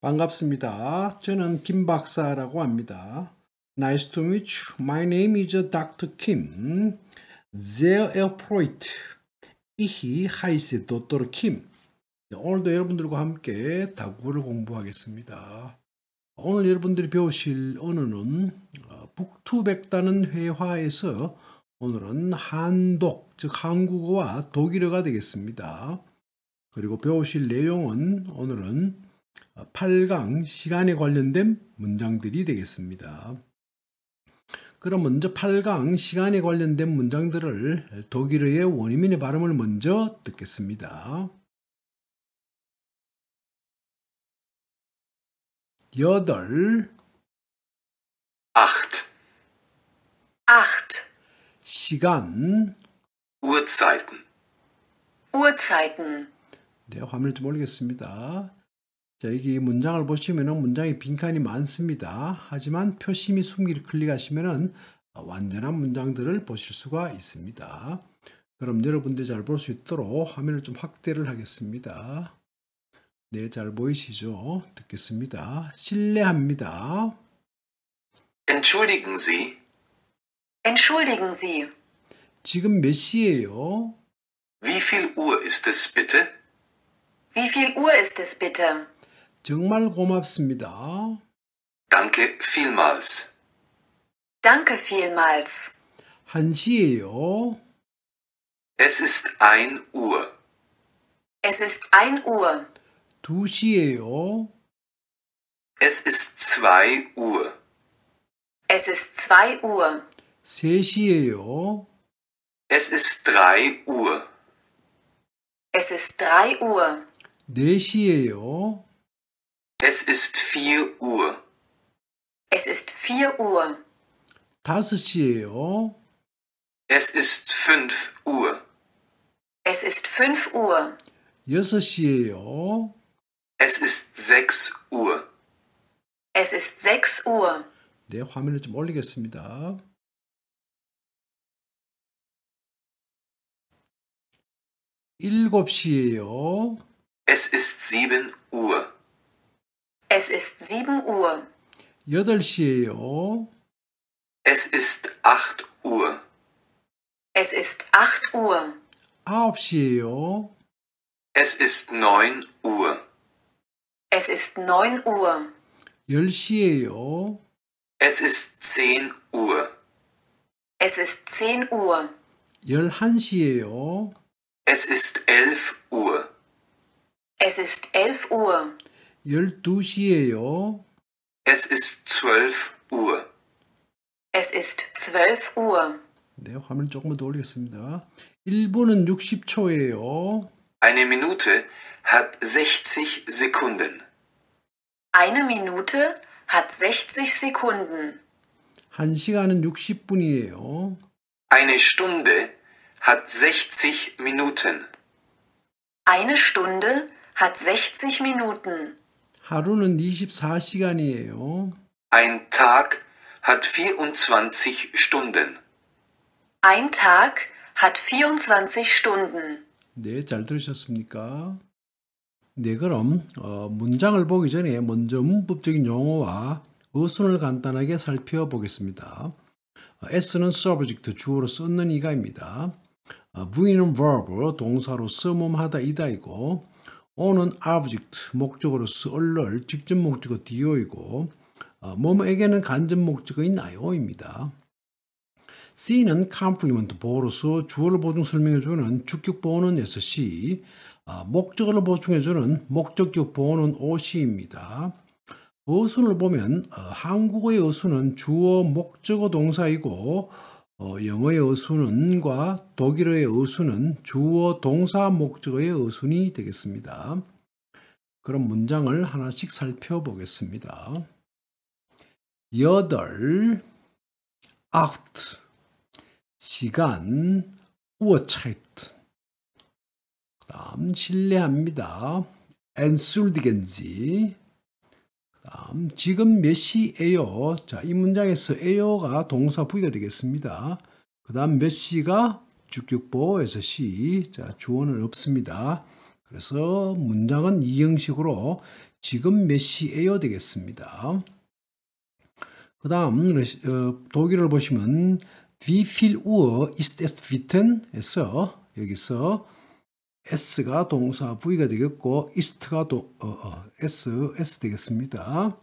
반갑습니다. 저는 김 박사라고 합니다. Nice to meet you. My name is Dr. Kim. Sehr erfreut. Ich heiße Dr. Kim. 네, 오늘도 여러분들과 함께 다국어를 공부하겠습니다. 오늘 여러분들이 배우실 언어는 어, 북투백다는 회화에서 오늘은 한독, 즉 한국어와 독일어가 되겠습니다. 그리고 배우실 내용은 오늘은 8강 어, 시간에 관련된 문장들이 되겠습니다. 그럼 먼저 8강 시간에 관련된 문장들을 독일어의 원어민의 발음을 먼저 듣겠습니다. 8 8 8 시간 Uhrzeiten Uhrzeiten 네, 화면을 좀 올리겠습니다. 자, 여기 문장을 보시면문장이 빈칸이 많습니다. 하지만 표심이 숨기를 클릭하시면 완전한 문장들을 보실 수가 있습니다. 그럼 여러분들이 잘볼 수 있도록 화면을 좀 확대를 하겠습니다. 네, 잘 보이시죠? 듣겠습니다. 실례합니다. Entschuldigen Sie. Entschuldigen Sie. 지금 몇 시예요? Wie viel Uhr ist es bitte? Wie viel Uhr ist es bitte? 정말 고맙습니다. Danke vielmals. Danke vielmals. 한시에요. Es ist 1 Uhr. Es ist 1 Uhr. 2시에요. Es ist 2 Uhr. Es ist 2 Uhr. 3 Es ist 3 Uhr. Es ist 3 Uhr. 4 es ist vier Uhr. Es ist vier Uhr. 다섯 시예요. Es ist fünf Uhr. Es ist fünf Uhr. 여섯 시예요. Es ist sechs Uhr. Es ist sechs Uhr. 네, 화면을 좀 올리겠습니다. 일곱 시예요. Es ist sieben Uhr. Es ist sieben Uhr. 여덟 시에요. Es ist acht Uhr. Es ist acht Uhr. 아홉 시에요. Es ist neun Uhr. Es ist neun Uhr. 열 시에요. Es ist zehn Uhr. Es ist zehn Uhr. 열한 시에요. Es ist elf Uhr. Es ist elf Uhr. 12시예요. Es ist 12 Uhr. Es ist 12 Uhr. 네, 화면 조금만 더 올리겠습니다. 1분은 60초예요. Eine Minute hat 60 Sekunden. Eine Minute hat 60 Sekunden. 1시간은 60분이에요. Eine Stunde hat 60 Minuten. Eine Stunde hat 60 Minuten. 하루는 24시간이에요. Ein Tag hat 24 Stunden. Ein Tag hat 24 Stunden. 네, 잘 들으셨습니까? 네, 그럼 어, 문장을 보기 전에 먼저 문법적인 용어와 어순을 간단하게 살펴보겠습니다. 어, S는 subject, 주어로 쓰는 이가입니다. V는 어, verb, 동사로 쓰몸하다 이다이고 오는 object 목적으로쓸얼 직접 목적어 디오이고몸에게는 어, 간접 목적어인 io입니다. C는 컴플리먼트 보로서 주어를 보충 설명해주는 주격 보호는 SC, 어, 목적어를 보충해주는 목적격 보호는 OC입니다. 어순을 보면 어, 한국어의 어순은 주어 목적어 동사이고 어, 영어의 어순은과 독일어의 어순은 주어 동사 목적어의 어순이 되겠습니다. 그럼 문장을 하나씩 살펴보겠습니다. 여덟, 아트, 시간, 우어차이트. 그 다음, 신뢰합니다. 엔술디겐지, 다음 지금 몇 시에요? 자, 이 문장에서 에요가 동사 부위가 되겠습니다. 그 다음 몇 시가 주격보에서 시, 자, 주어는 없습니다. 그래서 문장은 이 형식으로 지금 몇 시에요 되겠습니다. 그 다음 어, 독일을 보시면 Wie viel Uhr ist es bitten? 에서 여기서 S가 동사 V가 되겠고 ist가 도, 어, 어, S, S 되겠습니다.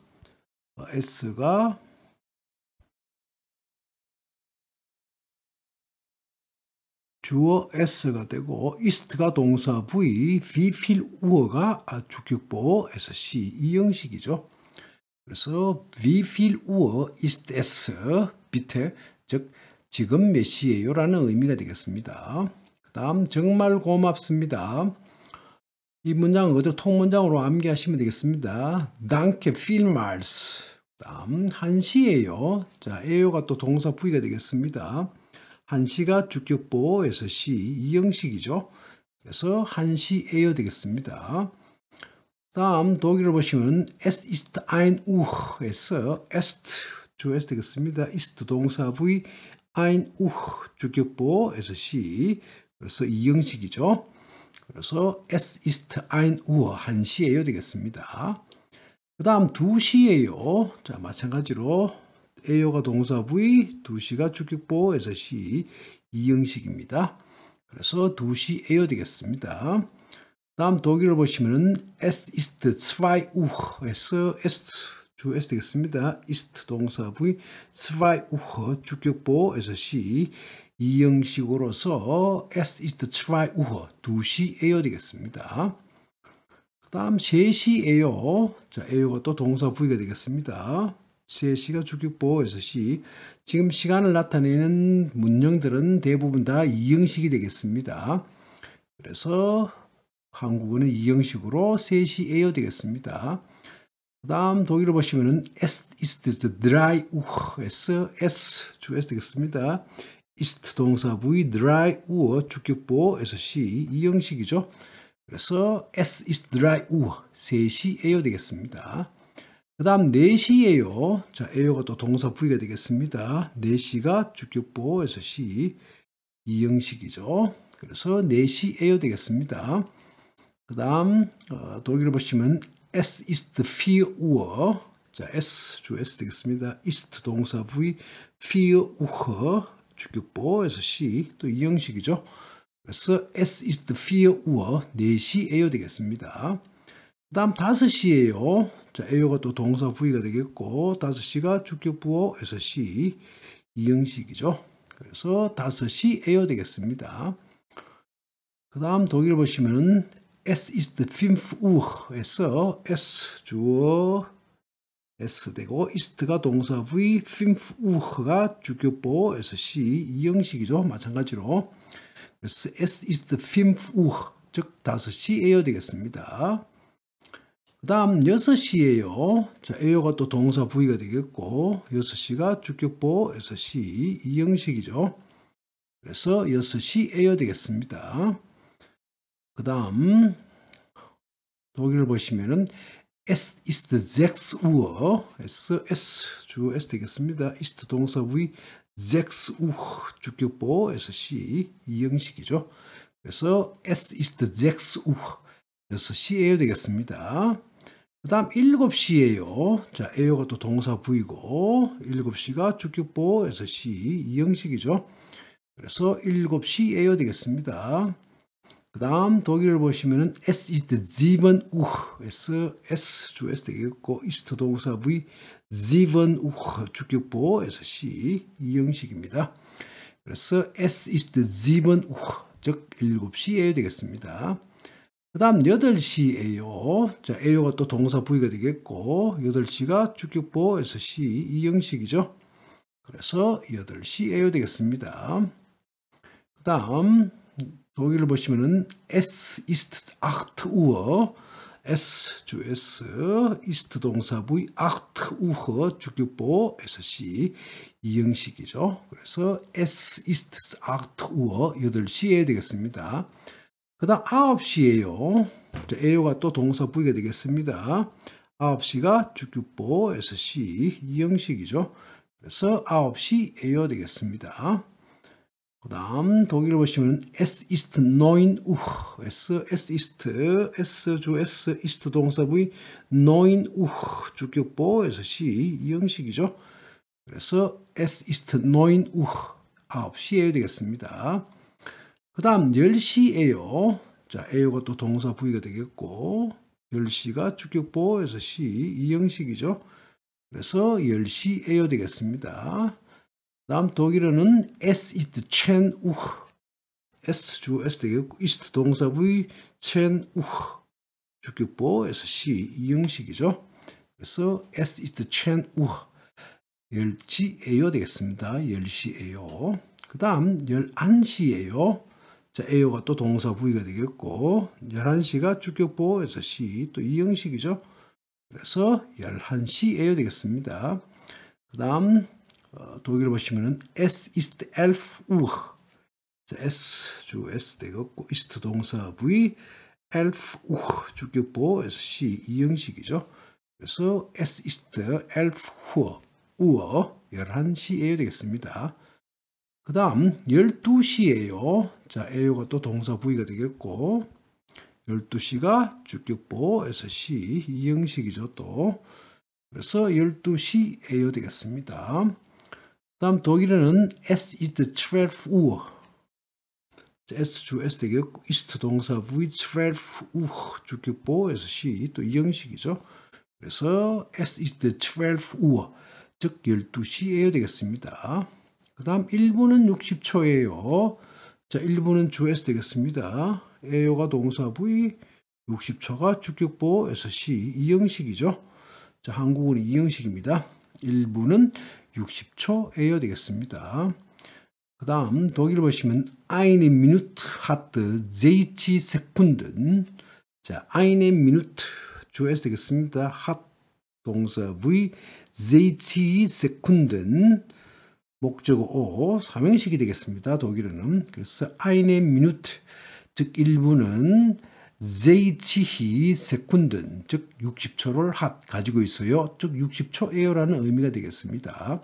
어, S가 주어 S가 되고 ist가 동사 V, V, 필, 우어가 주격보 SC 이 형식이죠. 그래서 V, 필, 우어, ist, S 밑에 즉 지금 몇시에요 라는 의미가 되겠습니다. 다음 정말 고맙습니다. 이 문장은 그대로 통문장으로 암기하시면 되겠습니다. Danke vielmals. 다음 한시예요. 자, 에요가 또 동사 부위가 되겠습니다. 한시가 주격보에서 시 이형식이죠. 그래서 한시 에요 되겠습니다. 다음 독일어 보시면 es ist ein Uch에서 est 주에서 되겠습니다. ist 동사 부위 ein Uch 주격보에서 시 그래서 이형식이죠. 그래서 es ist ein Uhr, 한 시예요 되겠습니다. 그 다음 2시예요. 자 마찬가지로 에요가 동사 V, 위 2시가 주격보에서 시, 이형식입니다. 그래서 2시 에요 되겠습니다. 다음 독일을 보시면은 es ist zwei Uhr, es ist 주 s 되겠습니다. ist 동사 V, 위 zwei Uhr 주격보에서 시, 이 형식으로서 es ist zwei Uhr 2시에요 되겠습니다. 그 다음 3시에요. 자, 에요가 또 동사 부위가 되겠습니다. 3시가 주격보 호 6시 지금 시간을 나타내는 문형들은 대부분 다 이형식이 되겠습니다. 그래서 한국어는 이형식으로 3시에요 되겠습니다. 그 다음 독일어 보시면은 S is the dry u s s 주 s 되겠습니다. 이스트 동사 V dry 우어 주격보에서 C 이 형식이죠. 그래서 S is dry 우어 3시 에요 되겠습니다. 그 다음 4시에요. 자, 에요가 또 동사 V가 되겠습니다. 4시가 주격보에서 C 이 형식이죠. 그래서 4시 에요 되겠습니다. 그 다음 어, 독일을 보시면 S is the fear 자, S 주 S 되겠습니다. ist 동사 V fear 우어 주격보에서 C 또이 형식이죠. 그래서 S is the fear or 4시 에요 되겠습니다. 그 다음 5시에요. 자, 에요가 또 동사 부위가 되겠고 5시가 주격부호에서 C 이 형식이죠. 그래서 5시 에요 되겠습니다. 그 다음 독일 보시면 S is the fifth 우에서 S 주어 S되고 이스트가 동사 V, 핀프 우흐가 주교보 호 SC 2 형식이죠. 마찬가지로 그래서 S 이스트 핀프 우흐 즉 5시 에어 되겠습니다. 그 다음 6시에요. 자, 에요가 또 동사 V가 되겠고 6시가 주격보 호 6시 2 형식이죠. 그래서 6시 에어 되겠습니다. 그 다음 독일을 보시면은 S ist 6 Uhr. S, S, 주 S 되겠습니다. ist 동사의 6 Uhr 주격보 SC 이 형식이죠. 그래서 S ist 6 Uhr. 6시에요 되겠습니다. 그 다음 7시에요. 자, 에요가 또 동사 부이고 7시가 주격보 6시 이 형식이죠. 그래서 7시에요 되겠습니다. 그 다음 독일을 보시면은 S is the sieben Uhr. S, S 주 S 되겠고, 이스터 동사 V sieben Uhr 주격보에서 C 이 형식입니다. 그래서 S is the sieben Uhr. 즉 7시에요 되겠습니다. 그 다음 8시에요. 자, 에요가 또 동사 부위가 되겠고 8시가 주격보에서 시이 형식이죠. 그래서 8시에요 되겠습니다. 그 다음 독일을 보시면은 S ist acht Uhr. S 주 S ist 동사 부위 acht Uhr 주격보 SC 이형식이죠. 그래서 S ist acht Uhr 8시에 되겠습니다. 그다음 9시에요. 에요가 또 동사 부위가 되겠습니다. 9시가 주격보 SC 이형식이죠. 그래서 9시 에요 되겠습니다. 그 다음 독일 어 보시면 S ist neun Uhr. S, S ist, S 주 S ist 동사 부위 neun Uhr 주격보 6시 이 형식이죠. 그래서 S ist neun Uhr. 9시에요 되겠습니다. 그 다음 1시에요 자, 에요가 또 동사 부위가 되겠고 1시가 주격보 에서시이 형식이죠. 그래서 1시에요 되겠습니다. 다음 독일어는 S ist chen uch. S 주 S 되겠고 ist 동사부의 chen uch. 주격보에서 C 이형식이죠. 그래서 S ist chen uch. 0시에요 되겠습니다. 1 0시에요그 다음 1 1시에요 자, 에요가 또 동사 부위가 되겠고 1 1시가 주격보호에서 시, 또이 형식이죠. 그래서 1 1시 에요 되겠습니다. 그 다음 어, 독일어 보시면은 S ist elf Uhr. S 주 S 되겠고 ist 동사 V elf Uhr 주격보에서 C 이형식이죠. 그래서 S ist elf Uhr. u h 11시에요 되겠습니다. 그 다음 12시에요. 자, 에요가 또 동사 부위가 되겠고 12시가 주격보에서 시 이형식이죠 또. 그래서 12시에요 되겠습니다. 다음 독일어는 S is the 12 Uhr. S 주 S 되겠고 이스트 동사 V 12 Uhr 주격보에서 시, 또이 형식이죠. 그래서 S is the 12 Uhr 즉 12시에요 되겠습니다. 그 다음 1분은 6 0초에요자 1분은 주 S 되겠습니다. 에요가 동사 V 60초가 주격보 에 S 시, 이 형식이죠. 자 한국은 이 형식입니다. 1분은 60초 에어 되겠습니다. 그 다음 독일 보시면 아인의 미누트 하트 제이치 세푼든 자 아인의 미누트 주어에서 되겠습니다. 핫 동사 V 제이치 세푼든 목적어 O 삼행식이 되겠습니다. 독일어는 그래서 아인의 미누트 즉 1분은 제이치히 세쿤든 즉 60초를 핫 가지고 있어요. 즉6 0초에어라는 의미가 되겠습니다.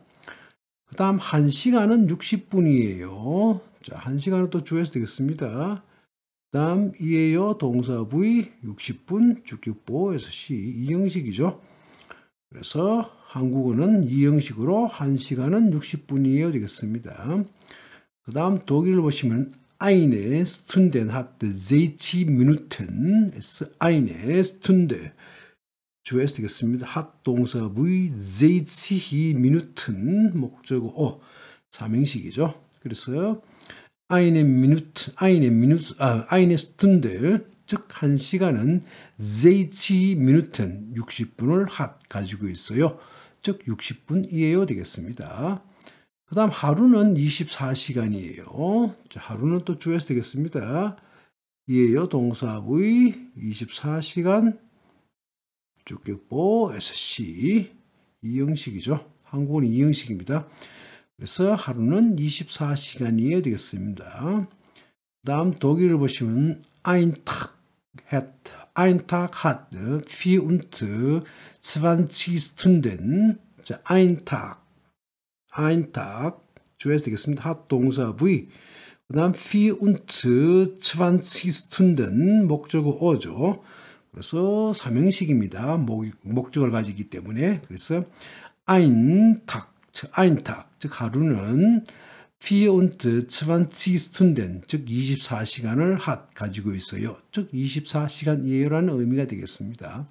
그 다음 1시간은 60분이에요. 자, 1시간은 또 주어서 되겠습니다. 그 다음 이에요 동사 부의 60분 주격보에서 시 이형식이죠. 그래서 한국어는 이형식으로 1시간은 60분이에요 되겠습니다. 그 다음 독일을 보시면 eine Stunde hat 60 Minuten. Es eine Stunde. 주어에서 되겠습니다. hat 동사 부의 60 Minuten 목적어 삼행식이죠. 그래서 eine Minute, eine Minute, 아, eine Stunde 즉 1시간은 60 Minuten 60분을 hat 가지고 있어요. 즉 60분이에요 되겠습니다. 그 다음 하루는 24시간이에요. 자, 하루는 또 주어서 되겠습니다. 이에요. 동사부의 24시간 주격보 SC 이 형식이죠. 한국은 이 형식입니다. 그래서 하루는 24시간이 되겠습니다. 다음 독일을 보시면 Eintag hat, Eintag hat für u 20 Stunden. Eintag Eintag 주어에서 되겠습니다. 핫 동사 V 그 다음 피 운트 츠반치스툰든 목적어 어죠. 그래서 삼형식입니다. 목, 목적을 가지기 때문에 그래서 아인, 탁, t 아인, 탁. 즉 하루는 피운트츠반치스툰든즉 24시간을 핫 가지고 있어요. 즉 24시간 예요라는 의미가 되겠습니다.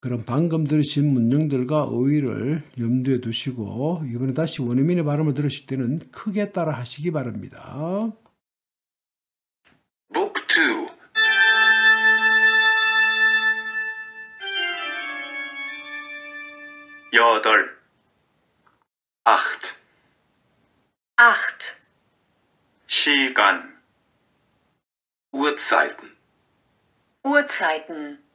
그럼 방금 들으신 문장들과 어휘를 염두에 두시고 이번에 다시 원어민의 발음을 들으실 때는 크게 따라 하시기 바랍니다. Book 2 여덟 아트 아트 시간 Uhrzeiten Uhrzeiten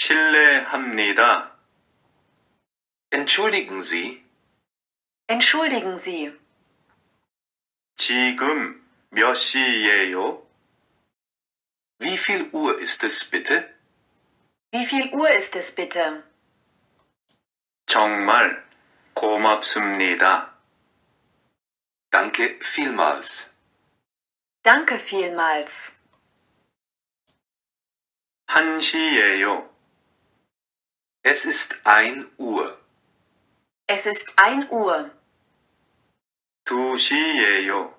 실례합니다. Entschuldigen Sie. Entschuldigen Sie. 지금 몇 시예요? Wie viel Uhr ist es bitte? Wie viel Uhr ist es bitte? 정말 고맙습니다. Danke vielmals. Danke vielmals. 한시예요 es ist ein Uhr. Es ist ein Uhr. 2 시예요.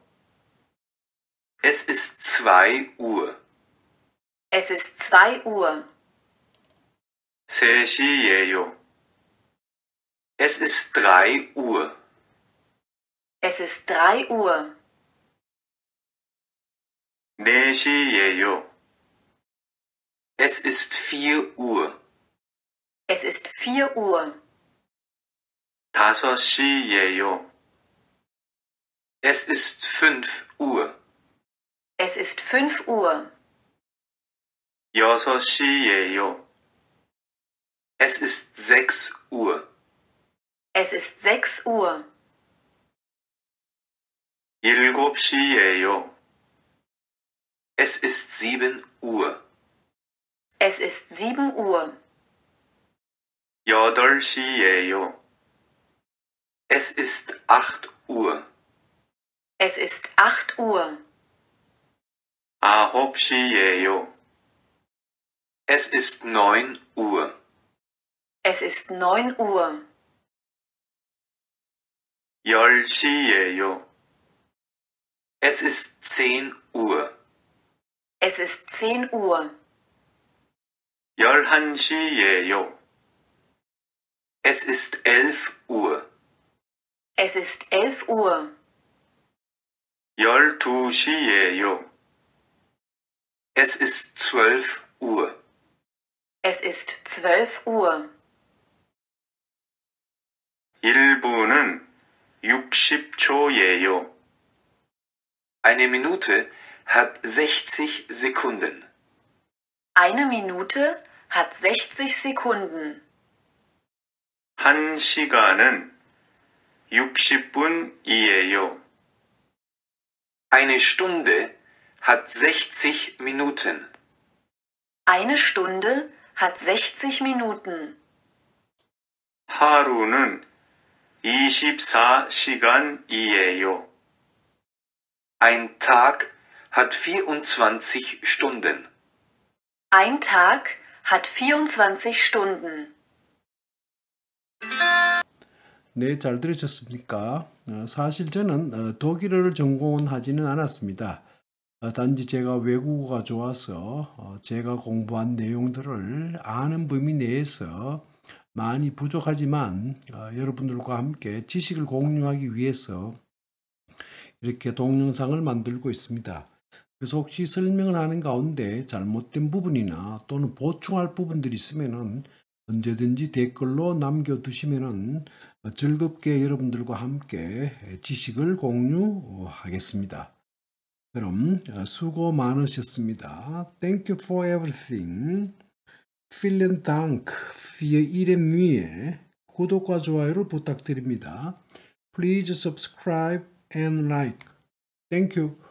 Es ist zwei Uhr. Es ist zwei Uhr. 3 시예요. Es ist drei Uhr. Es ist drei Uhr. 4 시예요. Es ist vier Uhr. Es ist vier Uhr. 다섯 시예요. Es ist fünf Uhr. Es ist fünf Uhr. 여섯 시예요. Es ist sechs Uhr. Es ist sechs Uhr. 일곱 시예요. Es ist sieben Uhr. Es ist sieben Uhr. 여덟시예요. Es ist acht Uhr. Es ist acht Uhr. 아홉시예요. Es ist neun Uhr. Es ist neun Uhr. 열시예요. Es ist zehn Uhr. Es ist zehn Uhr. 열한시예요. Es ist elf Uhr. Es ist elf Uhr. 열두 시예요. Es ist zwölf Uhr. Es ist zwölf Uhr. 일분은 60초예요. Eine Minute hat 60 Sekunden. Eine Minute hat 60 Sekunden. 한 시간은 60분이에요. Eine Stunde hat 60 Minuten. Eine Stunde hat 60 Minuten. 하루는 24시간이에요. Ein Tag hat 24 Stunden. Ein Tag hat 24 Stunden. 네, 잘 들으셨습니까? 어, 사실 저는 어, 독일어를 전공 하지는 않았습니다. 어, 단지 제가 외국어가 좋아서 제가 공부한 내용들을 아는 범위 내에서 많이 부족하지만 여러분들과 함께 지식을 공유하기 위해서 이렇게 동영상을 만들고 있습니다. 그래서 혹시 설명을 하는 가운데 잘못된 부분이나 또는 보충할 부분들이 있으면 언제든지 댓글로 남겨두시면 즐겁게 여러분들과 함께 지식을 공유하겠습니다. 그럼 수고 많으셨습니다. Thank you for everything. Vielen Dank für Ihre Mühe. 구독과 좋아요를 부탁드립니다. Please subscribe and like. Thank you.